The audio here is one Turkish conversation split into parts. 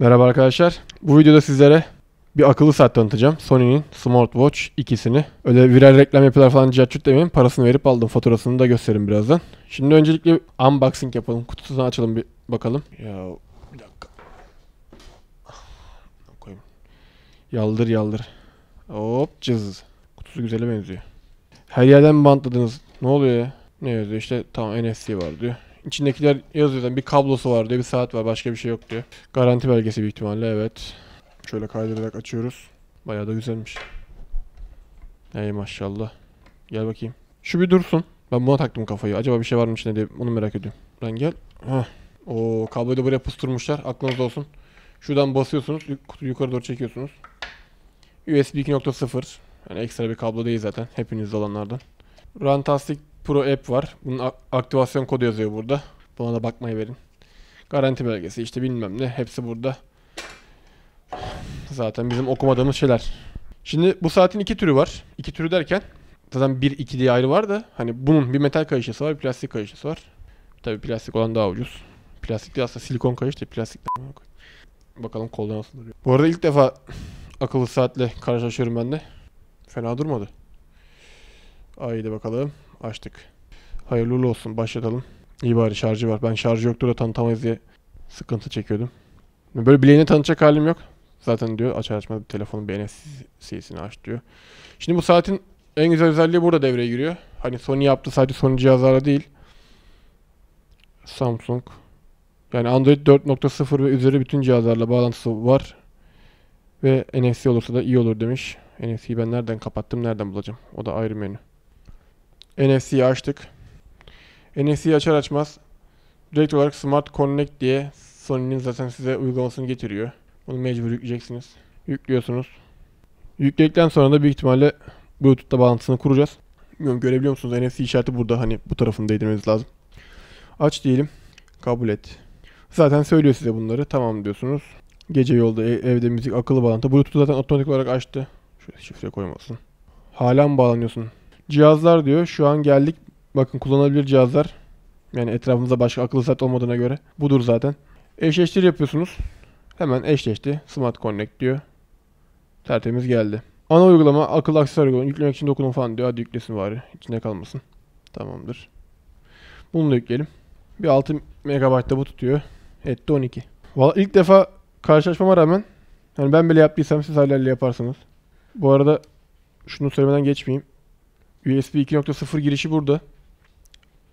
Merhaba arkadaşlar. Bu videoda sizlere bir akıllı saat tanıtacağım. Sony'nin Smartwatch ikisini. Öyle viral reklam yapıyorlar falan cacürt demeyin. Parasını verip aldım. Faturasını da gösteririm birazdan. Şimdi öncelikle unboxing yapalım. Kutusunu açalım bir bakalım. Ya bir dakika. Ah, koyayım. Yaldır yaldır. Hop cız. Kutusu güzele benziyor. Her yerden bantladınız. Ne oluyor ya? Ne yazıyor? İşte tam NFC var diyor. İçindekiler yazıyor zaten. Bir kablosu var diyor. Bir saat var. Başka bir şey yok diyor. Garanti belgesi bir ihtimalle evet. Şöyle kaydırarak açıyoruz. Bayağı da güzelmiş. Ey maşallah. Gel bakayım. Şu bir dursun. Ben buna taktım kafayı. Acaba bir şey var mı içinde diye onu merak ediyorum. Lan gel. Hah. Oo kabloyu da buraya pusturmuşlar. Aklınızda olsun. Şuradan basıyorsunuz. kutuyu Yukarı doğru çekiyorsunuz. USB 2.0. Yani ekstra bir kablo değil zaten. Hepinizde olanlardan. Rantastic Pro App var. Bunun aktivasyon kodu yazıyor burada. Buna da bakmayı verin. Garanti belgesi işte bilmem ne. Hepsi burada. Zaten bizim okumadığımız şeyler. Şimdi bu saatin iki türü var. İki türü derken zaten bir iki diye ayrı var da hani bunun bir metal kayışısı var bir plastik kayışısı var. Tabi plastik olan daha ucuz. Plastik değil aslında silikon kayış değil plastik. Bakalım kolda nasıl duruyor. Bu arada ilk defa akıllı saatle karşılaşıyorum ben de. Fena durmadı. Haydi bakalım açtık. Hayırlı olsun başlatalım. İyi bari şarjı var. Ben şarjı yoktu da tanıtamayız diye sıkıntı çekiyordum. Böyle bileğini tanıtacak halim yok. Zaten diyor açar açmaz telefonun BNS'sini aç diyor. Şimdi bu saatin en güzel özelliği burada devreye giriyor. Hani Sony yaptı sadece Sony cihazlara değil. Samsung. Yani Android 4.0 ve üzeri bütün cihazlarla bağlantısı var. Ve NFC olursa da iyi olur demiş. NFC'yi ben nereden kapattım nereden bulacağım? O da ayrı menü. NFC'yi açtık. NFC'yi açar açmaz direkt olarak Smart Connect diye Sony'nin zaten size uygulamasını getiriyor. Bunu mecbur yükleyeceksiniz. Yüklüyorsunuz. Yükledikten sonra da büyük ihtimalle Bluetooth'ta bağlantısını kuracağız. Bilmiyorum görebiliyor musunuz? NFC işareti burada hani bu tarafını değdirmeniz lazım. Aç diyelim. Kabul et. Zaten söylüyor size bunları. Tamam diyorsunuz. Gece yolda e, evde müzik akıllı bağlantı. Bluetooth zaten otomatik olarak açtı. Şöyle şifre koymasın. Hala mı bağlanıyorsun? Cihazlar diyor. Şu an geldik. Bakın kullanılabilir cihazlar. Yani etrafımızda başka akıllı saat olmadığına göre. Budur zaten. Eşleştir yapıyorsunuz. Hemen eşleşti. Smart Connect diyor. Tertemiz geldi. Ana uygulama akıllı aksesuar uygulama. Yüklemek için dokunun falan diyor. Hadi yüklesin bari. İçine kalmasın. Tamamdır. Bunu da yükleyelim. Bir 6 MB da bu tutuyor. Etti 12. Valla ilk defa karşılaşmama rağmen yani ben bile yaptıysam siz hallerle yaparsınız. Bu arada şunu söylemeden geçmeyeyim. USB 2.0 girişi burada.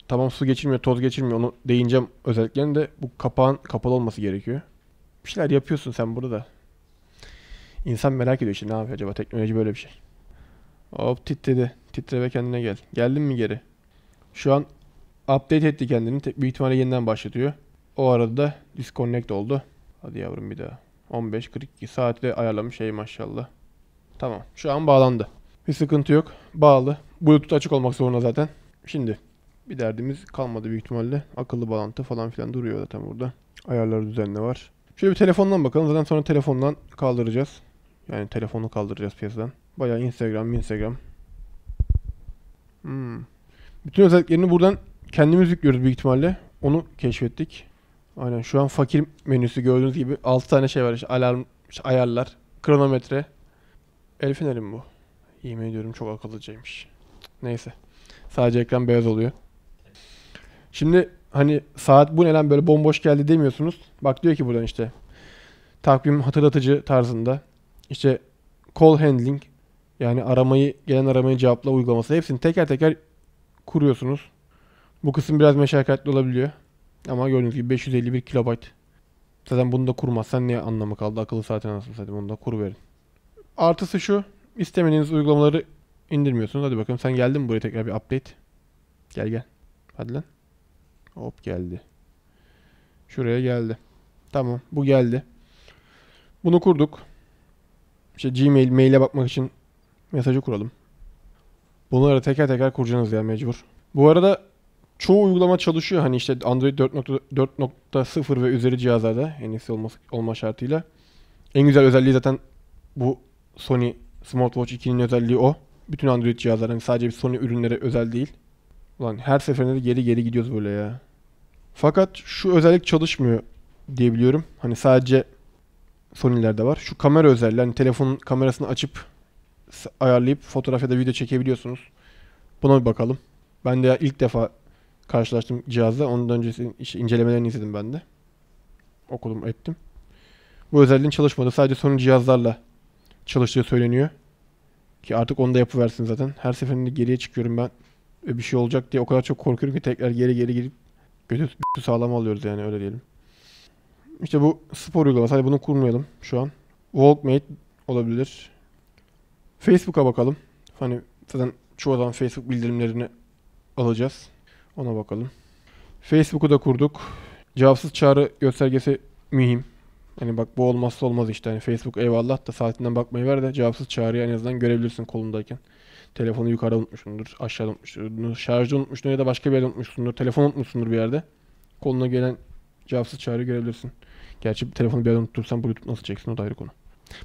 Tamam su geçirmiyor, toz geçirmiyor. Onu değineceğim özelliklerine de bu kapağın kapalı olması gerekiyor. Bir şeyler yapıyorsun sen burada. İnsan merak ediyor işte ne yapıyor acaba teknoloji böyle bir şey. Hop titredi. Titre ve kendine gel. Geldin mi geri? Şu an update etti kendini. Büyük ihtimalle yeniden başlatıyor. O arada da disconnect oldu. Hadi yavrum bir daha. 15-42 saatte ayarlamış şey maşallah. Tamam şu an bağlandı. Bir sıkıntı yok. Bağlı. Bluetooth açık olmak zorunda zaten. Şimdi bir derdimiz kalmadı büyük ihtimalle. Akıllı bağlantı falan filan duruyor zaten burada. Ayarlar düzenli var. Şöyle bir telefondan bakalım. Zaten sonra telefondan kaldıracağız. Yani telefonu kaldıracağız piyasadan. Bayağı Instagram, Instagram. Hmm. Bütün özelliklerini buradan kendimiz yüklüyoruz büyük ihtimalle. Onu keşfettik. Aynen şu an fakir menüsü gördüğünüz gibi 6 tane şey var. İşte alarm, işte ayarlar, kronometre. El feneri bu? Yemin ediyorum çok akıllıcaymış. Neyse. Sadece ekran beyaz oluyor. Şimdi hani saat bu neden böyle bomboş geldi demiyorsunuz. Bak diyor ki buradan işte takvim hatırlatıcı tarzında işte call handling yani aramayı gelen aramayı cevapla uygulaması hepsini teker teker kuruyorsunuz. Bu kısım biraz meşakkatli olabiliyor. Ama gördüğünüz gibi 551 kilobayt. Zaten bunu da kurmazsan ne anlamı kaldı akıllı saatin anasını satayım bunu da kuruverin. Artısı şu istemediğiniz uygulamaları indirmiyorsunuz. Hadi bakalım sen geldin mi buraya tekrar bir update? Gel gel. Hadi lan. Hop geldi. Şuraya geldi. Tamam bu geldi. Bunu kurduk. İşte Gmail, maile bakmak için mesajı kuralım. Bunları teker teker kuracaksınız ya mecbur. Bu arada çoğu uygulama çalışıyor. Hani işte Android 4.0 ve üzeri cihazlarda en iyisi olması, olma şartıyla. En güzel özelliği zaten bu Sony Smartwatch 2'nin özelliği o. Bütün Android cihazların, sadece bir Sony ürünlere özel değil. Ulan her seferinde de geri geri gidiyoruz böyle ya. Fakat şu özellik çalışmıyor diyebiliyorum. Hani sadece Sony'lerde var. Şu kamera özelliği. Hani telefonun kamerasını açıp ayarlayıp fotoğraf ya da video çekebiliyorsunuz. Buna bir bakalım. Ben de ilk defa karşılaştım cihazla. Ondan öncesi işte incelemelerini izledim ben de. Okudum ettim. Bu özelliğin çalışmadı. Sadece Sony cihazlarla çalıştığı söyleniyor. Ki artık onu da yapıversin zaten. Her seferinde geriye çıkıyorum ben. Ve bir şey olacak diye o kadar çok korkuyorum ki tekrar geri geri gelip götü sağlam alıyoruz yani öyle diyelim. İşte bu spor uygulaması. Hadi bunu kurmayalım şu an. Walkmate olabilir. Facebook'a bakalım. Hani zaten çoğu zaman Facebook bildirimlerini alacağız. Ona bakalım. Facebook'u da kurduk. Cevapsız çağrı göstergesi mühim. Hani bak bu olmazsa olmaz işte. Hani Facebook eyvallah da saatinden bakmayı ver de cevapsız çağrıyı en azından görebilirsin kolundayken. Telefonu yukarıda unutmuşsundur, aşağıda unutmuşsundur, şarjda unutmuşsundur ya da başka bir yerde unutmuşsundur, telefon unutmuşsundur bir yerde. Koluna gelen cevapsız çağrıyı görebilirsin. Gerçi telefonu bir yerde unuttursan Bluetooth nasıl çeksin o da ayrı konu.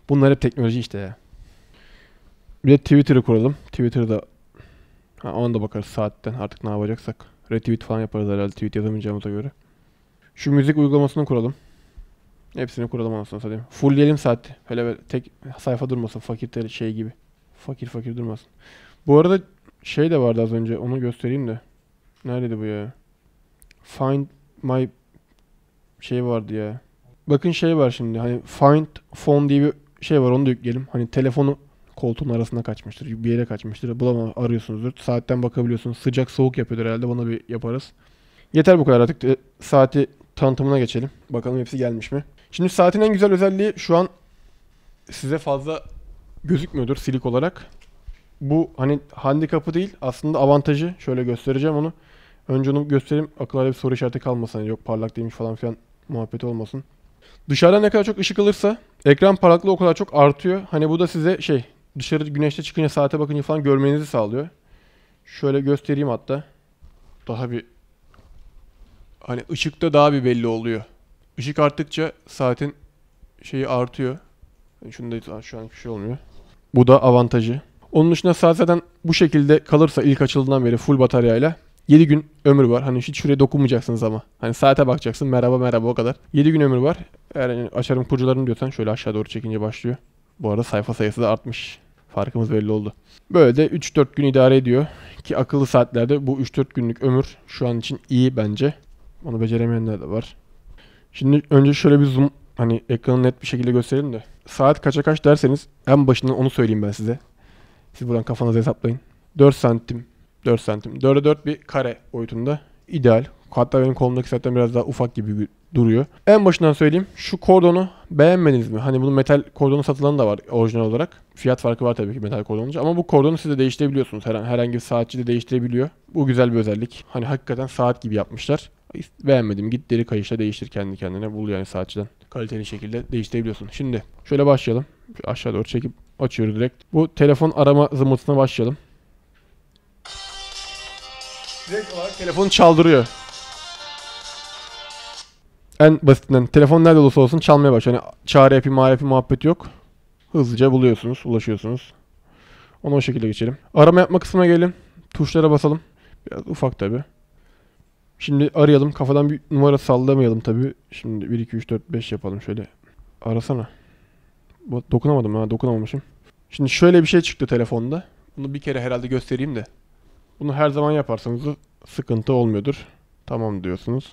Bunlar hep teknoloji işte ya. Bir de Twitter'ı kuralım. Twitter'da ha, ona da bakarız saatten artık ne yapacaksak. Retweet falan yaparız herhalde tweet yazamayacağımıza göre. Şu müzik uygulamasını kuralım. Hepsini kuralım anasını satayım. Fullleyelim saati. Böyle, böyle tek sayfa durmasın. Fakir şey gibi. Fakir fakir durmasın. Bu arada şey de vardı az önce. Onu göstereyim de. Neredeydi bu ya? Find my şey vardı ya. Bakın şey var şimdi. Hani find phone diye bir şey var. Onu da yükleyelim. Hani telefonu koltuğun arasına kaçmıştır. Bir yere kaçmıştır. Bulamam arıyorsunuzdur. Saatten bakabiliyorsunuz. Sıcak soğuk yapıyordur herhalde. Bana bir yaparız. Yeter bu kadar artık. E, saati tanıtımına geçelim. Bakalım hepsi gelmiş mi? Şimdi saatin en güzel özelliği şu an size fazla gözükmüyordur silik olarak. Bu hani handikapı değil aslında avantajı. Şöyle göstereceğim onu. Önce onu göstereyim. Akıllarda bir soru işareti kalmasın. Hani yok parlak değilmiş falan filan muhabbeti olmasın. Dışarıdan ne kadar çok ışık alırsa ekran parlaklığı o kadar çok artıyor. Hani bu da size şey dışarı güneşte çıkınca saate bakınca falan görmenizi sağlıyor. Şöyle göstereyim hatta. Daha bir hani ışıkta daha bir belli oluyor. Işık arttıkça saatin şeyi artıyor. Yani şunu da şu an bir şey olmuyor. Bu da avantajı. Onun dışında saat zaten bu şekilde kalırsa ilk açıldığından beri full bataryayla 7 gün ömür var. Hani hiç şuraya dokunmayacaksınız ama. Hani saate bakacaksın. Merhaba merhaba o kadar. 7 gün ömür var. Eğer yani açarım kurcularını diyorsan şöyle aşağı doğru çekince başlıyor. Bu arada sayfa sayısı da artmış. Farkımız belli oldu. Böyle de 3-4 gün idare ediyor. Ki akıllı saatlerde bu 3-4 günlük ömür şu an için iyi bence. Onu beceremeyenler de var. Şimdi önce şöyle bir zoom hani ekranı net bir şekilde gösterelim de. Saat kaça kaç derseniz en başından onu söyleyeyim ben size. Siz buradan kafanızı hesaplayın. 4 santim, 4 santim. 4'e 4 bir kare boyutunda. ideal. Hatta benim kolumdaki saatten biraz daha ufak gibi duruyor. En başından söyleyeyim. Şu kordonu beğenmediniz mi? Hani bunun metal kordonu satılan da var orijinal olarak. Fiyat farkı var tabii ki metal kordonunca ama bu kordonu siz de değiştirebiliyorsunuz. Her, herhangi bir saatçi de değiştirebiliyor. Bu güzel bir özellik. Hani hakikaten saat gibi yapmışlar. Beğenmedim. Git deri kayışla değiştir kendi kendine. Bul yani saatçiden. Kaliteli şekilde değiştirebiliyorsun. Şimdi şöyle başlayalım. Aşağı doğru çekip açıyoruz direkt. Bu telefon arama zımırtısına başlayalım. Direkt olarak telefon çaldırıyor. En basitinden telefon nerede olursa olsun çalmaya başlıyor. Yani çağrı yapayım, mağara yapayım muhabbet yok. Hızlıca buluyorsunuz, ulaşıyorsunuz. Onu o şekilde geçelim. Arama yapma kısmına gelelim. Tuşlara basalım. Biraz ufak tabi. Şimdi arayalım. Kafadan bir numara sallamayalım tabi. Şimdi 1, 2, 3, 4, 5 yapalım şöyle. Arasana. Dokunamadım ha. Dokunamamışım. Şimdi şöyle bir şey çıktı telefonda. Bunu bir kere herhalde göstereyim de. Bunu her zaman yaparsanız sıkıntı olmuyordur. Tamam diyorsunuz.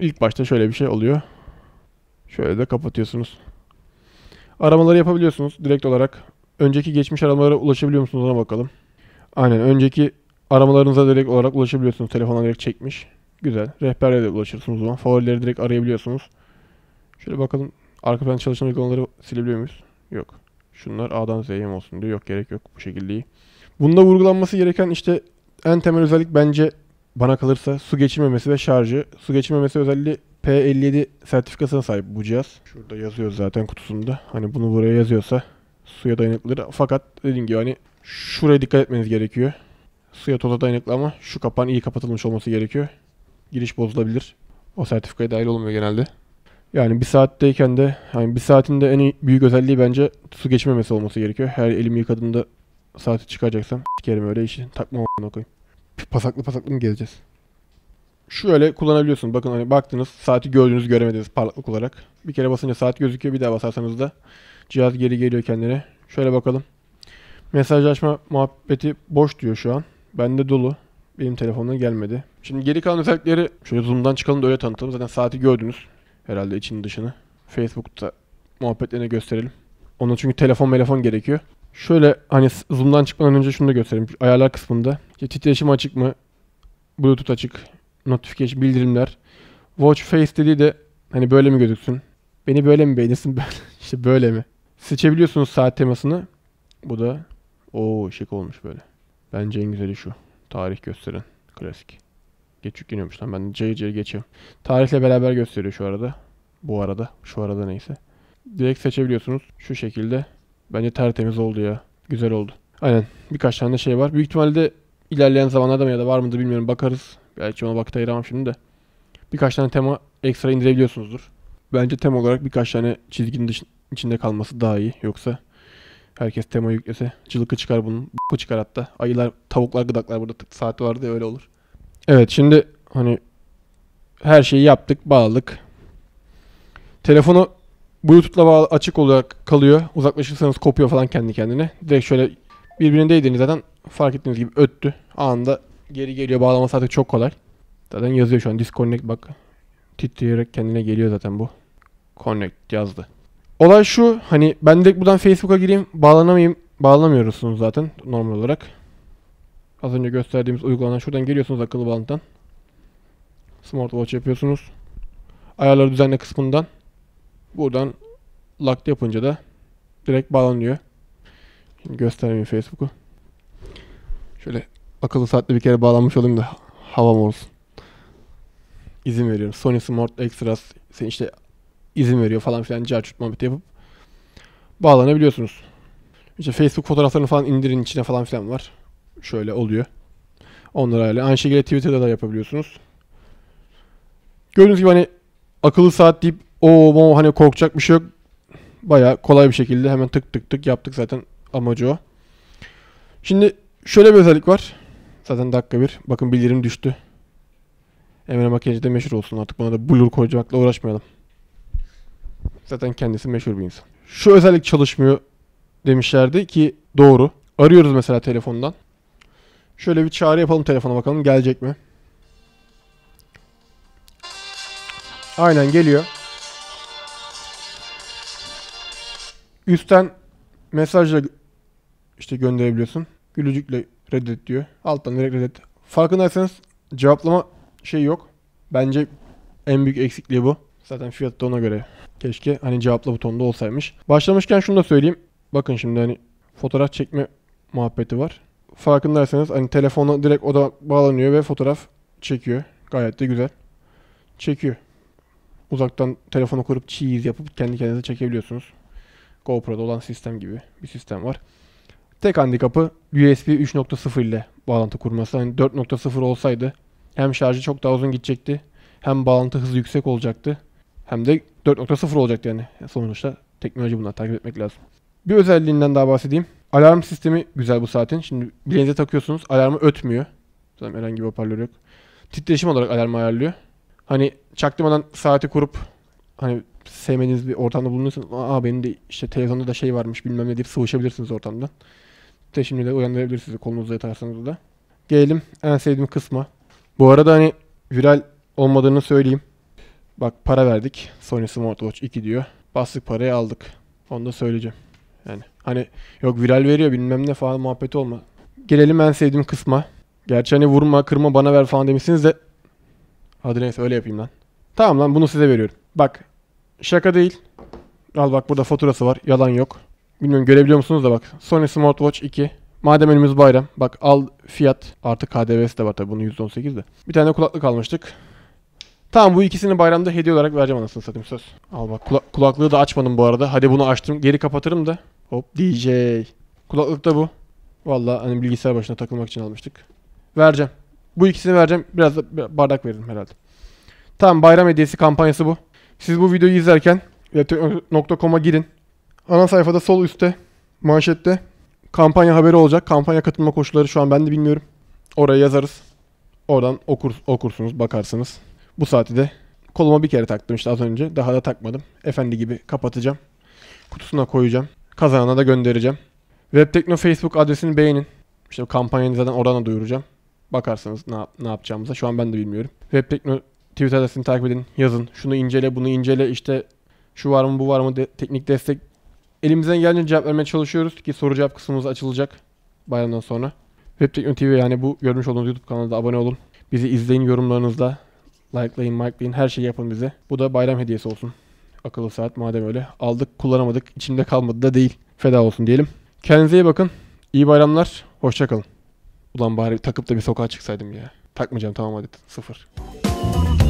İlk başta şöyle bir şey oluyor. Şöyle de kapatıyorsunuz. Aramaları yapabiliyorsunuz direkt olarak. Önceki geçmiş aramalara ulaşabiliyor musunuz ona bakalım. Aynen önceki aramalarınıza direkt olarak ulaşabiliyorsunuz. Telefonla direkt çekmiş. Güzel. Rehberlere de ulaşırsınız o zaman. Favorileri direkt arayabiliyorsunuz. Şöyle bakalım arka plan çalışan uygulamaları silebiliyor muyuz? Yok. Şunlar A'dan Z'ye olsun diyor. Yok gerek yok bu şekilde iyi. Bunda vurgulanması gereken işte en temel özellik bence bana kalırsa su geçirmemesi ve şarjı. Su geçirmemesi özelliği P57 sertifikasına sahip bu cihaz. Şurada yazıyor zaten kutusunda. Hani bunu buraya yazıyorsa suya dayanıklıdır. Fakat dediğim gibi hani şuraya dikkat etmeniz gerekiyor. Suya toza dayanıklı ama şu kapağın iyi kapatılmış olması gerekiyor. Giriş bozulabilir. O sertifikaya dahil olmuyor genelde. Yani bir saatteyken de hani bir saatinde en büyük özelliği bence su geçmemesi olması gerekiyor. Her elimi yıkadığımda saati çıkacaksam sikerim öyle işi. Takma o koyayım pasaklı pasaklı mı gezeceğiz? Şöyle kullanabiliyorsun. Bakın hani baktınız saati gördünüz göremediniz parlaklık olarak. Bir kere basınca saat gözüküyor. Bir daha basarsanız da cihaz geri geliyor kendine. Şöyle bakalım. Mesajlaşma muhabbeti boş diyor şu an. Bende dolu. Benim telefondan gelmedi. Şimdi geri kalan özellikleri şöyle zoom'dan çıkalım da öyle tanıtalım. Zaten saati gördünüz. Herhalde içini dışını. Facebook'ta muhabbetlerini gösterelim. Ona çünkü telefon telefon gerekiyor. Şöyle hani zoom'dan çıkmadan önce şunu da göstereyim. Ayarlar kısmında. İşte titreşim açık mı? Bluetooth açık. Notification bildirimler. Watch face dediği de hani böyle mi gözüksün? Beni böyle mi beğenirsin? İşte böyle mi? Seçebiliyorsunuz saat temasını. Bu da o şık olmuş böyle. Bence en güzeli şu. Tarih gösteren. Klasik. Geçük yeniyormuş lan. Ben cayır cayır geçiyorum. Tarihle beraber gösteriyor şu arada. Bu arada. Şu arada neyse. Direkt seçebiliyorsunuz. Şu şekilde Bence tertemiz oldu ya. Güzel oldu. Aynen. Birkaç tane şey var. Büyük ihtimalle ilerleyen zamanlarda mı ya da var mıdır bilmiyorum. Bakarız. Belki ona vakit ayıramam şimdi de. Birkaç tane tema ekstra indirebiliyorsunuzdur. Bence tema olarak birkaç tane çizginin dışında içinde kalması daha iyi. Yoksa herkes tema yüklese cılıkı çıkar bunun. Bu çıkar hatta. Ayılar, tavuklar, gıdaklar burada tık saat vardı ya öyle olur. Evet şimdi hani her şeyi yaptık, bağladık. Telefonu Bluetooth'la bağlı açık olarak kalıyor. Uzaklaşırsanız kopuyor falan kendi kendine. Direkt şöyle birbirine değdiğini zaten fark ettiğiniz gibi öttü. Anında geri geliyor. Bağlaması artık çok kolay. Zaten yazıyor şu an disconnect bak. Titreyerek kendine geliyor zaten bu. Connect yazdı. Olay şu hani ben direkt buradan Facebook'a gireyim bağlanamayayım. Bağlanamıyorsunuz zaten normal olarak. Az önce gösterdiğimiz uygulamadan şuradan geliyorsunuz akıllı bağlantıdan. Smartwatch yapıyorsunuz. Ayarları düzenle kısmından Buradan locked yapınca da direkt bağlanıyor. Şimdi göstereyim Facebook'u. Şöyle akıllı saatte bir kere bağlanmış olayım da havam olsun. İzin veriyorum. Sony Smart Extras sen işte izin veriyor falan filan carçurt muhabbeti yapıp bağlanabiliyorsunuz. İşte Facebook fotoğraflarını falan indirin içine falan filan var. Şöyle oluyor. Onları öyle. Aynı şekilde Twitter'da da yapabiliyorsunuz. Gördüğünüz gibi hani akıllı saat deyip o hani korkacak bir şey yok. Baya kolay bir şekilde hemen tık tık tık yaptık zaten amacı o. Şimdi şöyle bir özellik var. Zaten dakika bir. Bakın bildirim düştü. Emre Makyajı de meşhur olsun artık. Buna da blur koyacakla uğraşmayalım. Zaten kendisi meşhur bir insan. Şu özellik çalışmıyor demişlerdi ki doğru. Arıyoruz mesela telefondan. Şöyle bir çağrı yapalım telefona bakalım gelecek mi? Aynen geliyor. Üstten mesajla işte gönderebiliyorsun. Gülücükle reddet diyor. Alttan direkt reddet. Farkındaysanız cevaplama şey yok. Bence en büyük eksikliği bu. Zaten fiyat da ona göre. Keşke hani cevapla butonda olsaymış. Başlamışken şunu da söyleyeyim. Bakın şimdi hani fotoğraf çekme muhabbeti var. Farkındaysanız hani telefona direkt oda bağlanıyor ve fotoğraf çekiyor. Gayet de güzel. Çekiyor. Uzaktan telefonu kurup cheese yapıp kendi kendinize çekebiliyorsunuz. GoPro'da olan sistem gibi bir sistem var. Tek handikapı USB 3.0 ile bağlantı kurması. Yani 4.0 olsaydı hem şarjı çok daha uzun gidecekti hem bağlantı hızı yüksek olacaktı hem de 4.0 olacaktı yani. yani sonuçta teknoloji bunları takip etmek lazım. Bir özelliğinden daha bahsedeyim. Alarm sistemi güzel bu saatin. Şimdi bileğinize takıyorsunuz alarmı ötmüyor. Zaten herhangi bir hoparlör yok. Titreşim olarak alarmı ayarlıyor. Hani çaktırmadan saati kurup hani sevmediğiniz bir ortamda bulunursanız aa benim de işte televizyonda da şey varmış bilmem ne deyip sıvışabilirsiniz ortamdan. te şimdi de uyandırabilir sizi kolunuzu yatarsanız da. Gelelim en sevdiğim kısma. Bu arada hani viral olmadığını söyleyeyim. Bak para verdik. Sony Smartwatch 2 diyor. Bastık parayı aldık. Onu da söyleyeceğim. Yani hani yok viral veriyor bilmem ne falan muhabbeti olma. Gelelim en sevdiğim kısma. Gerçi hani vurma kırma bana ver falan demişsiniz de. Hadi neyse öyle yapayım lan. Tamam lan bunu size veriyorum. Bak Şaka değil. Al bak burada faturası var. Yalan yok. Bilmiyorum görebiliyor musunuz da bak. Sony Smartwatch 2. Madem önümüz bayram. Bak al fiyat. Artı KDV'si de var tabi bunun %18 de. Bir tane kulaklık almıştık. Tamam bu ikisini bayramda hediye olarak vereceğim anasını satayım söz. Al bak kula kulaklığı da açmadım bu arada. Hadi bunu açtım geri kapatırım da. Hop DJ. Kulaklık da bu. Valla hani bilgisayar başına takılmak için almıştık. Vereceğim. Bu ikisini vereceğim. Biraz da bardak veririm herhalde. Tamam bayram hediyesi kampanyası bu. Siz bu videoyu izlerken webteknoloji.com'a girin. Ana sayfada sol üstte manşette kampanya haberi olacak. Kampanya katılma koşulları şu an ben de bilmiyorum. Oraya yazarız. Oradan okur, okursunuz, bakarsınız. Bu saati de koluma bir kere taktım işte az önce. Daha da takmadım. Efendi gibi kapatacağım. Kutusuna koyacağım. Kazanana da göndereceğim. Webtekno Facebook adresini beğenin. İşte kampanyanı zaten oradan da duyuracağım. Bakarsınız ne, ne yapacağımıza. Şu an ben de bilmiyorum. Webtekno Twitter adresini takip edin. Yazın. Şunu incele, bunu incele. İşte şu var mı, bu var mı? De, teknik destek. Elimizden geldiğince cevap vermeye çalışıyoruz ki soru cevap kısmımız açılacak bayramdan sonra. Web Tekno TV yani bu görmüş olduğunuz YouTube kanalına da abone olun. Bizi izleyin yorumlarınızla. Likelayın, likelayın. Her şeyi yapın bize. Bu da bayram hediyesi olsun. Akıllı saat madem öyle. Aldık, kullanamadık. içimde kalmadı da değil. Feda olsun diyelim. Kendinize iyi bakın. İyi bayramlar. Hoşçakalın. Ulan bari takıp da bir sokağa çıksaydım ya. Takmayacağım tamam hadi. Sıfır.